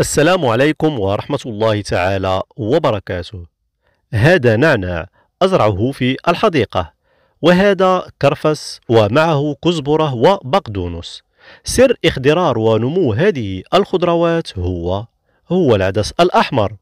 السلام عليكم ورحمة الله تعالى وبركاته هذا نعناع أزرعه في الحديقة وهذا كرفس ومعه كزبرة وبقدونس سر اخضرار ونمو هذه الخضروات هو هو العدس الأحمر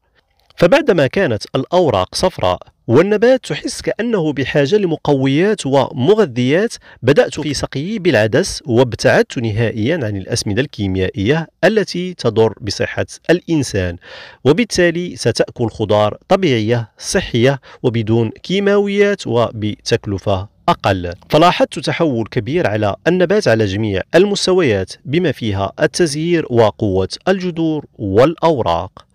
فبعدما كانت الأوراق صفراء والنبات تحس كأنه بحاجة لمقويات ومغذيات بدأت في سقي بالعدس وابتعدت نهائيا عن الأسمدة الكيميائية التي تضر بصحة الإنسان وبالتالي ستأكل خضار طبيعية صحية وبدون كيماويات وبتكلفة أقل فلاحظت تحول كبير على النبات على جميع المستويات بما فيها التزيير وقوة الجذور والأوراق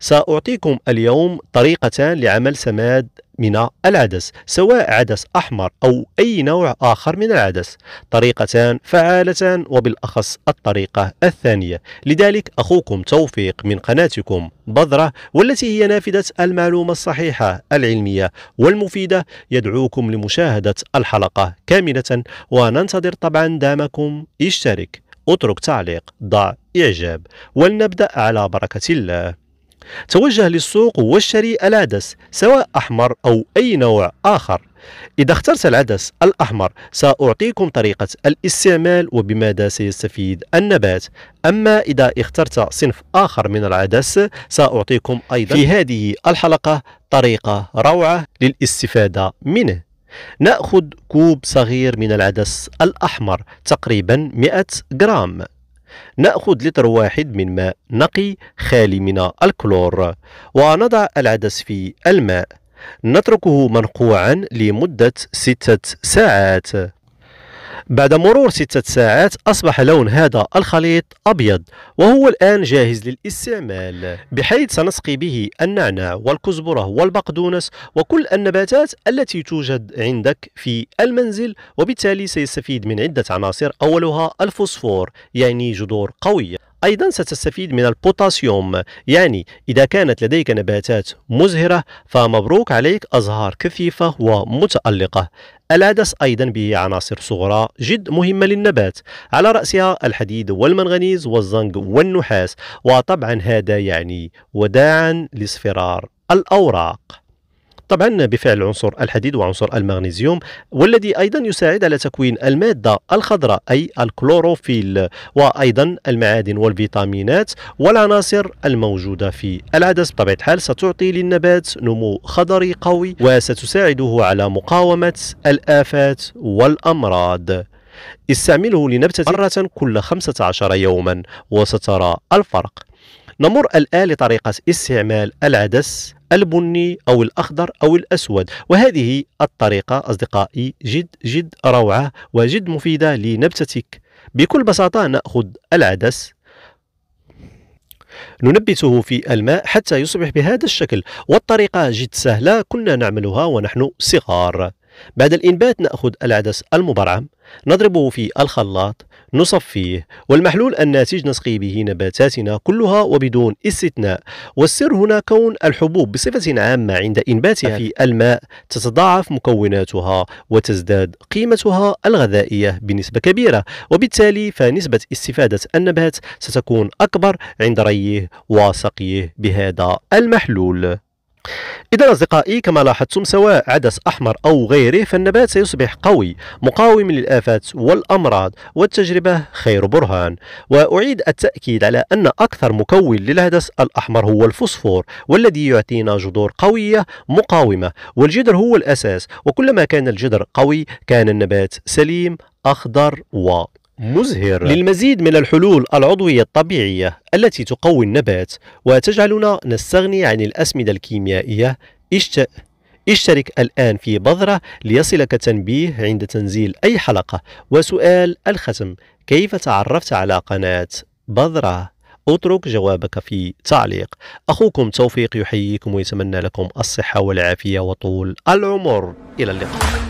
سأعطيكم اليوم طريقتان لعمل سماد من العدس سواء عدس أحمر أو أي نوع آخر من العدس طريقتان فعالتان وبالأخص الطريقة الثانية لذلك أخوكم توفيق من قناتكم بذرة والتي هي نافذة المعلومة الصحيحة العلمية والمفيدة يدعوكم لمشاهدة الحلقة كاملة وننتظر طبعا دعمكم اشترك اترك تعليق ضع إعجاب ولنبدأ على بركة الله توجه للسوق واشتري العدس سواء أحمر أو أي نوع آخر إذا اخترت العدس الأحمر سأعطيكم طريقة الاستعمال وبماذا سيستفيد النبات أما إذا اخترت صنف آخر من العدس سأعطيكم أيضا في هذه الحلقة طريقة روعة للاستفادة منه نأخذ كوب صغير من العدس الأحمر تقريبا 100 جرام نأخذ لتر واحد من ماء نقي خالي من الكلور ونضع العدس في الماء نتركه منقوعا لمدة ستة ساعات بعد مرور ستة ساعات أصبح لون هذا الخليط أبيض وهو الآن جاهز للاستعمال بحيث سنسقي به النعناع والكزبرة والبقدونس وكل النباتات التي توجد عندك في المنزل وبالتالي سيستفيد من عدة عناصر أولها الفوسفور يعني جذور قوية أيضا ستستفيد من البوتاسيوم يعني إذا كانت لديك نباتات مزهرة فمبروك عليك أزهار كثيفة ومتألقة العدس أيضا به عناصر صغرى جد مهمة للنبات على رأسها الحديد والمنغنيز والزنك والنحاس وطبعا هذا يعني وداعا لاصفرار الأوراق طبعا بفعل عنصر الحديد وعنصر المغنيسيوم والذي ايضا يساعد على تكوين الماده الخضراء اي الكلوروفيل وايضا المعادن والفيتامينات والعناصر الموجوده في العدس بطبيعه الحال ستعطي للنبات نمو خضري قوي وستساعده على مقاومه الافات والامراض استعمله لنبتة مرة كل 15 يوما وسترى الفرق نمر الآن لطريقة استعمال العدس البني أو الأخضر أو الأسود وهذه الطريقة أصدقائي جد جد روعة وجد مفيدة لنبتتك بكل بساطة نأخذ العدس ننبته في الماء حتى يصبح بهذا الشكل والطريقة جد سهلة كنا نعملها ونحن صغار بعد الإنبات نأخذ العدس المبرعم نضربه في الخلاط نصفيه والمحلول الناتج نسقي به نباتاتنا كلها وبدون استثناء والسر هنا كون الحبوب بصفة عامة عند إنباتها في الماء تتضاعف مكوناتها وتزداد قيمتها الغذائية بنسبة كبيرة وبالتالي فنسبة استفادة النبات ستكون أكبر عند ريه وسقيه بهذا المحلول إذا أصدقائي كما لاحظتم سواء عدس أحمر أو غيره فالنبات سيصبح قوي مقاوم للآفات والأمراض والتجربة خير برهان وأعيد التأكيد على أن أكثر مكون للعدس الأحمر هو الفوسفور والذي يعطينا جذور قوية مقاومة والجدر هو الأساس وكلما كان الجدر قوي كان النبات سليم أخضر و مزهر للمزيد من الحلول العضوية الطبيعية التي تقوي النبات وتجعلنا نستغني عن الأسمدة الكيميائية اشت... اشترك الآن في بذرة ليصلك تنبيه عند تنزيل أي حلقة وسؤال الختم كيف تعرفت على قناة بذرة؟ اترك جوابك في تعليق أخوكم توفيق يحييكم ويتمنى لكم الصحة والعافية وطول العمر إلى اللقاء